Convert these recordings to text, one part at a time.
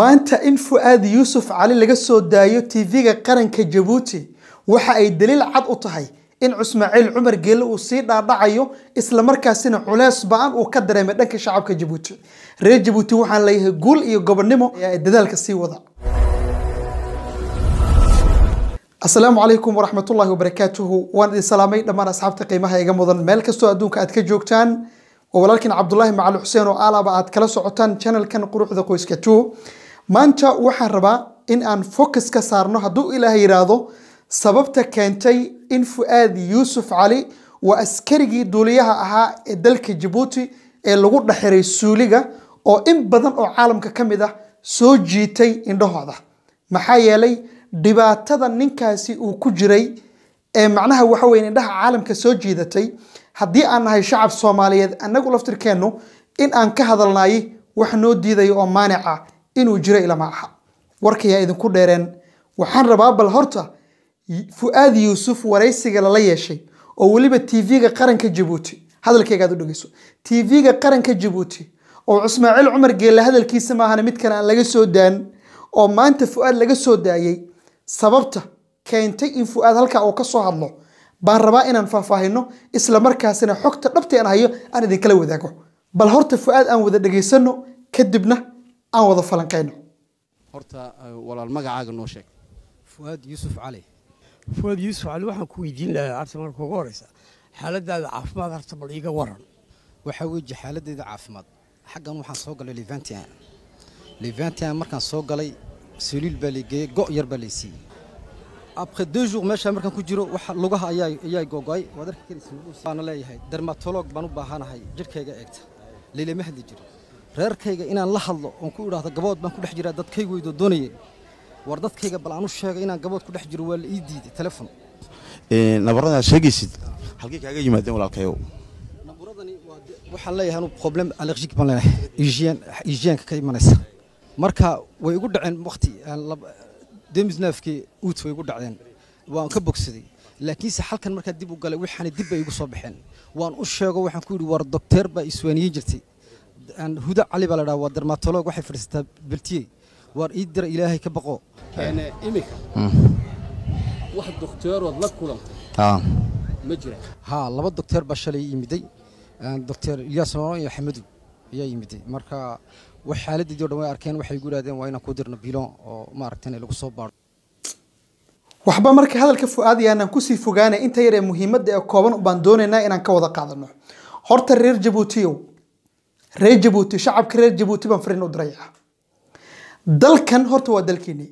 maanta in fu'aad yuusuf cali laga soo daayo t v ga qaranka jabuuti waxa ay daliil cad u tahay in cusmaaciil cumar geele uu sii dhaadhacayo islamarkaasina culeys ba-an uu ka dareemay dhanka shacabka jabuuti reer jabuuti waxaan leeyahay guul iyo gobonnimo ayaa dadaalka sii wada asalaamu calaykum waraxmatullaahi wabarakaatuhu waan idin salaamay dhammaan asxaabta qiimaha iga mudan meel kastoo adduunka aad ka joogtaan waa walaalkiin cabdulaahi macali xuseen oo alaba aad kala socotaan janalkan quruxda qoyska two maanta waxaan rabaa in aan focus ka saarno hadduu ilaah yidhaahdo sababta keentay in fu-aad yuusuf cali waa askarigii duuliyaha ahaa ee dalka jabuuti ee lagu dhaxiray suuliga oo in badan oo caalamka ka mid ah soo jiitay indhahooda maxaa yeelay dhibaatada ninkaasi uu ku jiray ee macnaha waxa weye indhaha caalamka soo jiidatay haddii aan nahay shacab soomaaliyeed annagu laftirkeennu in aan ka hadalnaaye wax noo diidaya oo maanica inuu jiro ilama aha warkii idinku dheereen waxaan rabaa bal horta fu'aad yuusuf waraysiga lala yeeshay oo weliba tv-ga qaranka jabuuti hadalkaygaad u dhegeyso tv-ga qaranka jabuuti oo ismaaciil cumar geelle hadalkiisa maahana mid kale aan laga soo daan oo maanta fu'aad laga soo daayey sababta keentay in fu'aad halkaa uu ka soo hadlo baan rabaa inaan faahfaahino isla markaasina xogta dhabta aan hayo aan idinkala wadaago bal horta fu'aad aan wada dhegeysanno kadibna aan wada falanqayno horta eh, walaal magacaaga noo sheeg fuaad yuusuf cali fuaad yuusuf cali waxaan ku weydiin lahaa arta marka ugu horeysa xaaladaada caafimaad harta bal iiga waran waxaa weeji xaaladeeda caafimaad xaggan waxaan soo galay levantian levantian markaan soo galay saliil baa laygeeyey go' yar baa laysiiyey après deux jours meeshaa markaan ku jiro wax lugaha ayaa googo'ay waad arki karaysa waana leeyahay dermatolog baan u baahanahay jidhkayga eegta leylama hadli jirin reerkayga inaan la hadlo oon ku idhaahdo gabood baan ku dhex jiraa dadkaygoydoo doonayay war dadkayga bal aan u sheegay inaan gabood ku dhex jiro waa la ii diiday telefon nabaradaad sheegaysid halkay kaaga yimaadeen walaalkayow naburadani waxaan leeyahay problem allergique baan leenahay hygienka ka imanaysa marka way igu dhaceen waqti demisnaafkii uut way igu dhacdeen waan ka bogsaday laakiinse halkan markaa dib u galay waxaana dib bay igu soo baxeen waan u sheego waxaan ku yidhi war dokteer baa iswaaniyin jirtay huda cali baa ladhaa waa dermatolog waxay fadhiisataa beltiye waar ii dira ilaahay ka baqo iminka hmm. wax dokteerood la kulantay ma jira haa laba dokteer baa shalay yimiday dokteer ilyaas noono iyo xamadu ayaa yimiday marka wax xaaladdeedii o dhan way arkeen waxay igu idhahdeen waa inaan ku dirno bilon oo maaragtan lagu soo baadho waxba marka hadalka fu-aadayaanan kusii fogaanay inta yaree muhiimadda ee kooban baan doonaynaa inaan ka wada qaadano horta reer jabuutiyow reer jabuuti shacabka reer jabuuti baan fariin u diray dalkan horta waa dalkiinii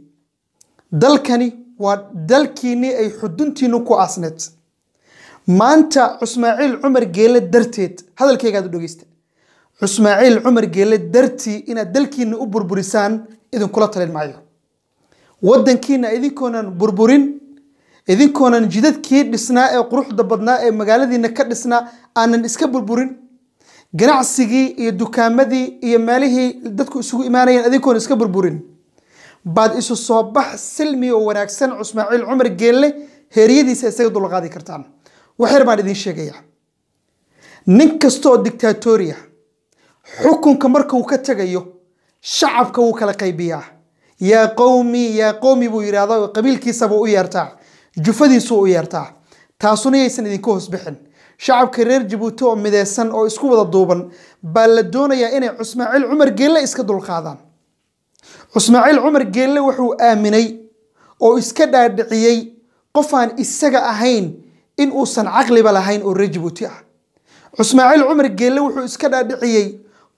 dalkani waa dalkiinii ay xuduntiina ku aasneed maanta cusmaaciil cumar geele darteed hadalkaygaad u dhegeysta cusmaaciil cumar geele dartii inaad dalkiina u burburisaan idinkula talin maayo waddankiina idinkoonan burburin idinkoonan jidadkii dhisnaa ee quruxda badnaa ee magaaladiina ka dhisnaa aanan iska burburin ganacsigii iyo dukaamadii iyo meelihii dadku isugu imaanayeen adinkoon iska burburin baad isu soo bax silmi oo wanaagsan cusmaaciil cumar geelle heeryadiisa isaga dulqaadi kartaan waxyar baan idiin sheegaya nin kasta oo dictatoriya xukunka markuu ka tegayo shacabka wuu kala qaybiyaa yaa qowmi yaa qowmi buu yidhaahdaa qabiilkiisabuu u yeertaa jufadiisuu u yeertaa taasuna yaysan idinka hoosbixin shacabka reer jabuuti oo mideysan oo isku wada duuban baa la doonayaa inay cusmaaciil cumar geelle iska dulqaadaan cusmaaciil cumar geelle wuxuu aaminay oo iska dhaadhiciyey qofaan isaga ahayn inuusan caqliba lahayn oo reer jabuuti ah cusmaaciil cumar geelle wuxuu iska dhaadhiciyey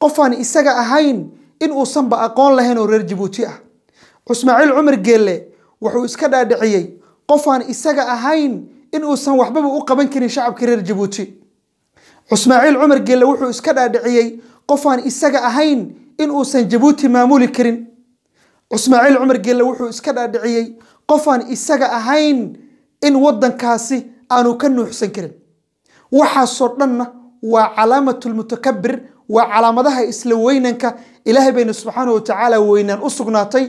qofaan isaga ahayn in uusanba aqoon lahayn oo reer jabuuti ah cusmaaciil cumar geelle wuxuu iska dhaadhiciyey qofaan isaga ahayn inuusan waxbaba u qaban karin shacabka reer jabuuti cusmaaciil cumar geelle wuxuu iska dhaadhiciyey qofaan isaga ahayn in uusan jabuuti maamuli karin cusmaaciil cumar geelle wuxuu iska dhaadhiciyey qofaan isaga ahayn in wadankaasi aanu ka nuuxsan karin waxaasoo dhanna waa calaamatulmutakabir waa calaamadaha isla weynanka ilaahay bayna subxaanahu watacaala weynaan u sugnaatay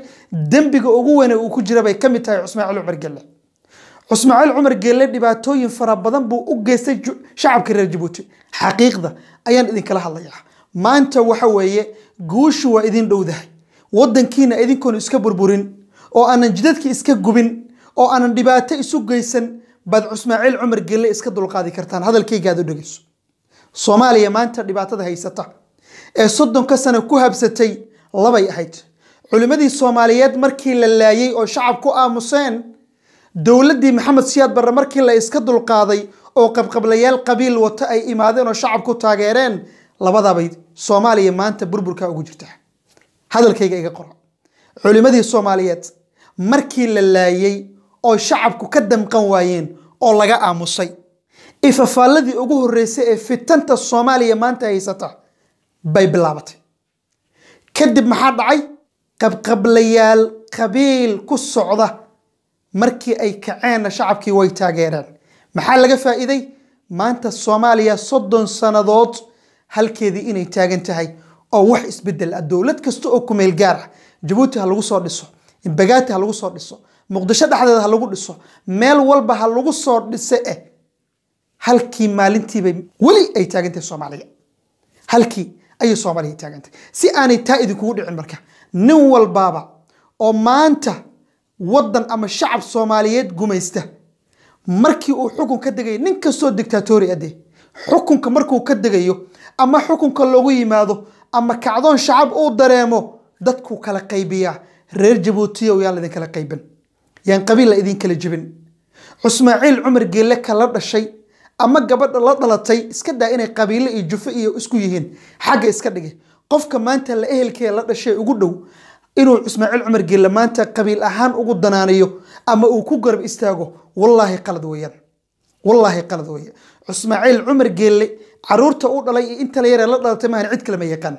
dembiga ugu weyne uu ku jira bay ka mid tahay cusmaaciil cumar gelle cusmaaciil cumar geelle dhibaatooyin fara badan buu u geystay shacabka reer jabuuti xaqiiqda ayaan idinkala hadlayaa maanta waxa weeye guushu waa idin dhowdahay wadankiina idinkoona iska burburin oo aanan jidadkii iska gubin oo aanan dhibaato isu geysan baad cusmaaciil cumar gelle iska dulqaadi kartaan hadalkayga aad u dhegayso soomaaliya maanta dhibaatada haysata ee soddonka sano ku habsatay labay ahayd culimmadii soomaaliyeed markii la laayay oo shacabku aamuseen dowladdii maxamed siyaad barre markii la iska dulqaaday oo qabqablayaal qabiil wato ay imaadeen oo shacabku taageereen labadaabay soomaaliya maanta burburkaa ugu jirta hadalkayga iga qoro culimmadii soomaaliyeed markii la laayay oo shacabku ka damqan waayeen oo laga aamusay ifafaalladii ugu horreysay ee fitanta soomaaliya maanta haysata bay bilaabatay kadib maxaa dhacay qabqablayaal qabiil ku socda markii ay kaceenna shacabkii way taageereen maxaa laga faa'iiday maanta soomaaliya soddon sannadood halkeedii inay taagan tahay oo wax isbedel ah dowlad kasta oo kumeel gaar ah jabuuti ha lagu soo dhiso bagaati ha lagu soo dhiso muqdisho dhexdeeda ha lagu dhiso meel walba ha lagu soo dhise eh halkii maalintiibay weli ay taagantahay soomaaliya halkii ayay soomaaliya taagantahay si aanay taa idinkugu dhicin marka nin walbaaba oo maanta waddan ama shacab soomaaliyeed gumaysta markii uu xukun ka degayo nin kastoo dictatori ade ah xukunka markuu ka degayo ama xukunka loogu yimaado ama kacdoon shacab uu dareemo dadkuu kala qaybiyaa reer jabuutiya yaan laydin kala qaybin yaan qabiil la idin kala jebin cusmaaciil cumar geelle kala dhashay ama gabadha la dhalatay iska daa inay qabiilo iyo jufo iyo isku yihiin xagga iska dhige qofka maanta la ehelkeeda la dhashay ugu dhow inuu ismaaciil cumar geella maanta qabiil ahaan ugu danaanayo ama uu ku garab istaago wallaahi qalad weyaan wallaahi qalad weya ismaaciil cumar geelle caruurta u dhalay iyo inta la yaree la dhalatay mahan cid kale ma yaqaan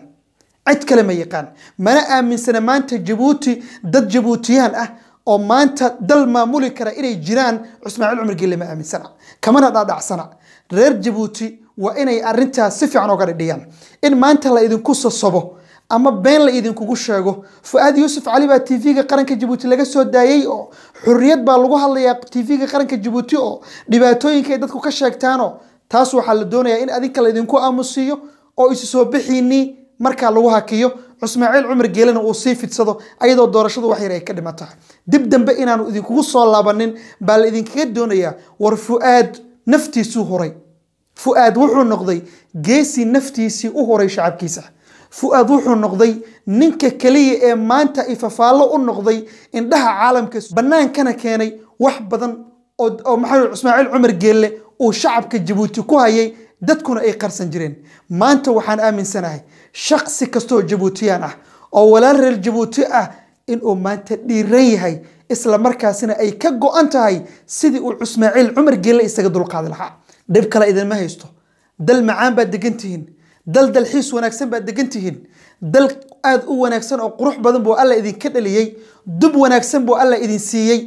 cid kale ma yaqaan mana aaminsana maanta jabuuti dad jabuutiyaan ah oo maanta dal maamuli kara inay jiraan ismaaciil cumar geelle ma aaminsana kamana dhaadhacsana reer jabuuti waa inay arintaas si fiican oga dhidhiyaan in maanta la idinku sosabo ama been la idinkugu sheego fu-aad yuusuf cali baa t v-ga qaranka jabuuti laga soo daayey oo xuriyad baa lagu hadlayaa t v-ga qaranka jabuuti oo dhibaatooyinkaay dadku ka sheegtaano taas waxaa la doonayaa in adinka laydinku aamusiiyo oo isu soo bixiinii markaa lagu hakiyo cusmaaciil cumar geelena uu sii fidsado ayadoo doorashadu wax yar ay ka dhiman dib dambe inaanu idinkugu soo laabanin baa la idinkaga doonayaa war fu-aad naftiisuu huray fu-aad wuxuu noqday geesi naftiisii u huray shacabkiisa fu-aad wuxuu noqday ninka keliya ee maanta ifafaallo u noqday indhaha caalamka bannaankana keenay wax badan oo maxamed ismaaciil cumar geelle uu shacabka jabuuti ku hayay dadkuna ay qarsan jireen maanta waxaan aaminsanahay shaqsi kastaoo jabuutiyaan ah oo walaal reer jabuuti ah inuu maanta dhiiran yahay isla markaasina ay ka go-an tahay sidii uu ismaaciil cumar geelle isaga dulqaadi lahaa dhib kale idinma haysto dal macaan baad degan tihiin dal dalxiis wanaagsan baad degan tihiin dal aada u wanaagsan oo qurux badan buu alla idinka dhaliyey dub wanaagsan buu alla idin siiyey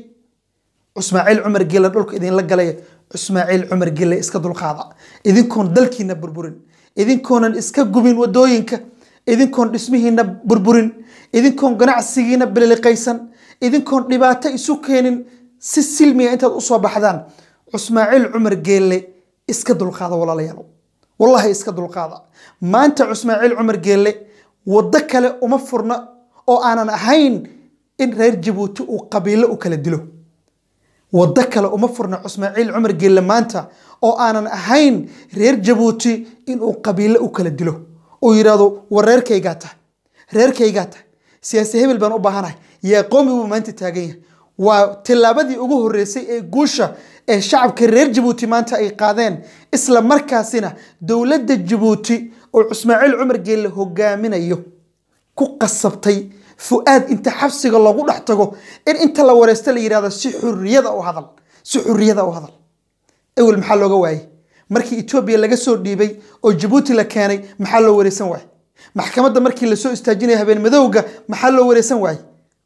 cusmaaciil cumar gille dhulka idinla galaya cusmaaciil cumar gille iska dulqaada idinkoon dalkiina burburin idinkoonan iska gubin wadooyinka idinkoon dhismihiina burburin idinkoon ganacsigiina bililiqaysan idinkoon dhibaato isu keenin si silmiga intaad usoo baxdaan cusmaaciil cumar geelle iska dulqaada walaalayaal wallahi iska dulqaada maanta cusmaaciil cumar geelle waddo kale uma furna oo aanan ahayn in reer jabuuti uu qabiilo u kala dilo waddo kale uma furna cusmaaciil cumar geelle maanta oo aanan ahayn reer jabuuti in uu qabiilo u kala dilo uu yidhaahdo war reerkaygaa tahay reerkaygaa tah siyaasi hebel baan u baahanahay yaa qoomi buu maanta taagan yahay waa tilaabadii ugu horreysay ee guusha ee shacabka reer jabuuti maanta ay qaadeen isla markaasina dowladda jabuuti oo cismaaciil cumar geelle hogaaminayo ku qasabtay fu-aad inta xabsiga loogu dhex tago in inta la wareysta la yidhahdo si xuriyada u hadal si xurriyada u hadal ewel maxaa looga waayey markii etoobiya laga soo dhiibay oo jabuuti la keenay maxaa loo wareysan waayey maxkamadda markii lasoo istaajinaya habeen madowga maxaa loo wareysan waayey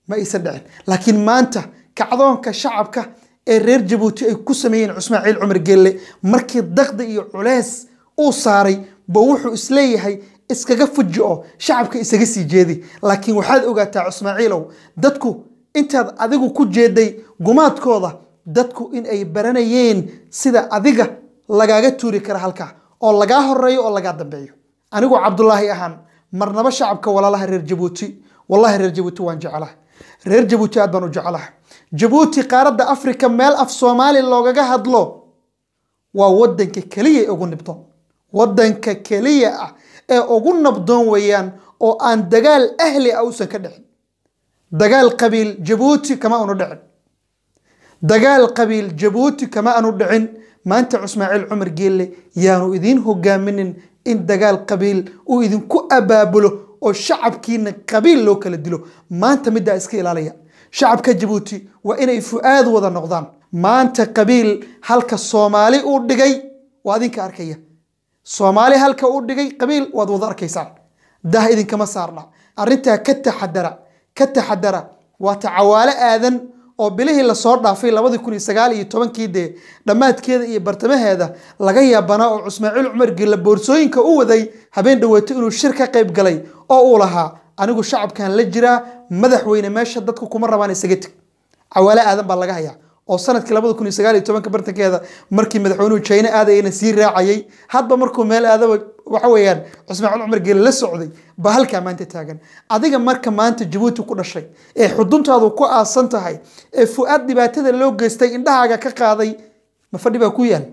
ma aysan dhicin laakiin maanta kacdoonka shacabka ee reer jabuuti ay ku sameeyeen cusmaaciil cumar geelle markii daqda iyo culeys uu saaray ba wuxuu isleeyahay iskaga fuji oo shacabka isaga sii jeedi laakiin waxaad ogaataa cusmaaciilow dadku intaad adigu ku jeeday gumaadkooda dadku in ay baranayeen sida adiga lagaaga tuuri kara halkaa oo lagaa horeeyo oo lagaa dambeeyo anigu cabdulaahi ahaan marnaba shacabka walaalaha reer jabuuti wallaahi reer jabuuti waan jecelaha reer jabuuti aad baan u jecelaha jabuuti qaaradda africa meel af soomaali loogaga hadlo waa waddanka keliya ugu nibdoon wadanka keliya ah ee ugu nabdoon weeyaan oo aan dagaal ahli ah uusan ka dhicin dagaal qabiil jabuuti kama aanu dhicin dagaal qabiil jabuuti kama aanu dhicin maanta cusmaaciil cumar geelle yaanu idiin hogaaminin in dagaal qabiil uu idinku abaabulo oo shacabkiina qabiil loo kala dilo maanta middaa iska ilaalaya shacabka jabuuti waa inay fu-aad wada noqdaan maanta qabiil halka soomaali uu dhigay waa adinka arkaya soomaali halka uu dhigay qabiil waad wada arkaysaan dah idinkama saarna arrintaa ka taxadara ka taxadara waa tacawaalo aadan oo bilihii lasoo dhaafay labadii kun iyo sagaal iyo tobankii dee dhammaadkeeda iyo bartamaheeda laga yaabanaa oo cusmaaciil cumar gilla boorsooyinka u waday habeen dhaweeto inuu shir ka qayb galay oo uu lahaa anigu shacabkan la jiraa madaxweyne meesha dadku kuma rabaan isaga teg cawaale aadan baa laga hayaa oo sanadkii labada kun sagaal iyo tobanka bartankeeda markii madaxweynuhu jine aadayna sii raacayay hadba markuu meel aadaba waxa weeyaan cusmaan col cumar geele la socday baa halkaa maanta taagan adiga marka maanta jabuuti ku dhashay ee xuduntaadu ku aasan tahay ee fu-aad dhibaatada loo geystay indhahaaga ka qaaday ma fadhi baa ku yaal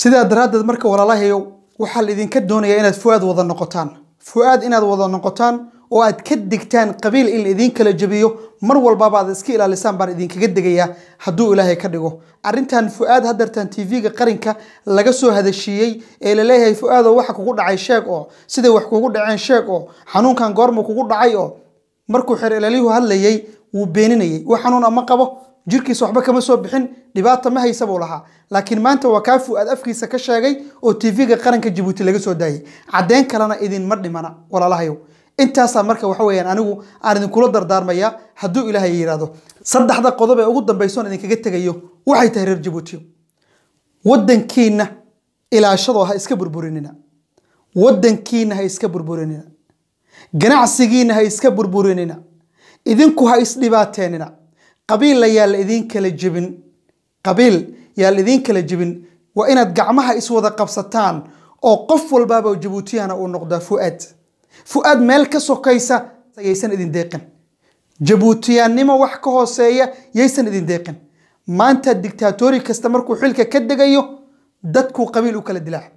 sidaa daraaddeed marka walaalahayow waxaa laidinka doonayaa inaad fu-aad wada noqotaan fu-aad inaad wada noqotaan oo aad ka degtaan qabiil in idiin kala jabiyo mar walbaba aad iska ilaalisaan baan idinkaga degayaa hadduu ilaahay ka dhigo arrintan fu-aad hadeertan tv-ga qaranka laga soo hadashiiyey ee laleeyahay fu-aadoo waxa kugu dhacay sheeg oo siday wax kugu dhaceen sheeg oo xanuunkan goorma kugu dhacay oo markuu xeerelalihu hadlayey wuu beeninayay wax xanuun ama qabo jirkiisa waxba kama soo bixin dhibaata ma haysa buu lahaa laakiin maanta waa kaa fu-aad afkiisa ka sheegay oo tv-ga qaranka jabuuti laga soo daayay caddeyn kalena idinma dhimana walaalahayow intaasaa marka waxa weyaan anigu aan idinkula dardaarmaya hadduu ilaahay yidhaahdo saddexda qodob ee ugu dambaysoon idinkaga tegayo waxay tahay reer jabuutiyo wadankiina ilaashadoo ha iska burburinina wadankiina ha iska burburinina ganacsigiina ha iska burburinina idinku ha isdhibaateenina qabiilla yaa la idiin kala jibin qabiil yaa la idiin kala jebin waa inaad gacmaha iswada qabsataan oo qof walbaaba jabuutiyahana uu noqdaa fu'aad fu-aad meel ka sokaysa yaysan idin deeqin jabuutiyaannimo wax ka hooseeya yaysan idin deeqin maanta dictaatori kasta markuu xilka ka degayo dadkuu qabiil u kala dilaac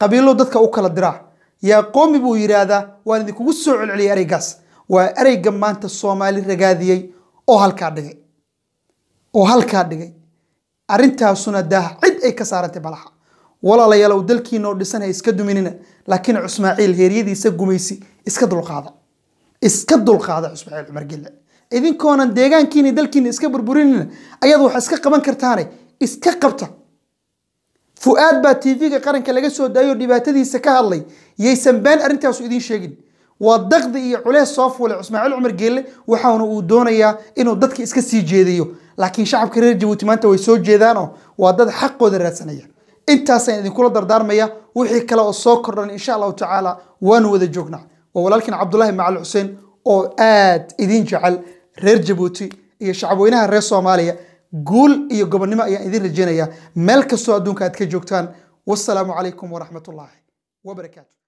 qabiillo dadka u kala diraa yaa qoomi buu yidhaahdaa waan idinkugu soo celceliyay ereygaas waa ereyga maanta soomaali ragaadiyey oo halkaa dhigay oo halkaa dhigay arrintaasuna daah cid ay ka saarantay balaxa walaalayaalow dalkiinoo dhisanha iska duminina laakiin cusmaaciil heeryadiisa gumaysi iska dulqaada iska dulqaada cusmaaciil cumar idinkoonan deegaankiina dalkiina iska burburinina ayada wax iska qaban kartaane iska qabta fu'aad baa tv-ga qaranka laga soo daayoo dhibaatadiisa ka hadlay yaysan been arrintaasu idiin sheegin waa daqdi iyo culees soo fuulay cusmaaciil cumar geelle waxaana uu doonayaa inuu dadka iska sii jeediyo laakiin shacabka reer jabuuti maanta way soo jeedaanoo waa dad xaqooda raadsanaya intaasaan idinkula dardaarmaya wixii kale oo soo kordhan insha allahu tacaala waanu wada joognaa waa walaalkiin cabdulaahi macali xuseen oo aad idin jecel reer jabuuti iyo shacabweynaha reer soomaaliya guul iyo gobonnimo ayaan idin rajeynayaa meel kastoo adduunka aad ka joogtaan wasalaamu calaykum waraxmatullaahi wabarakaatu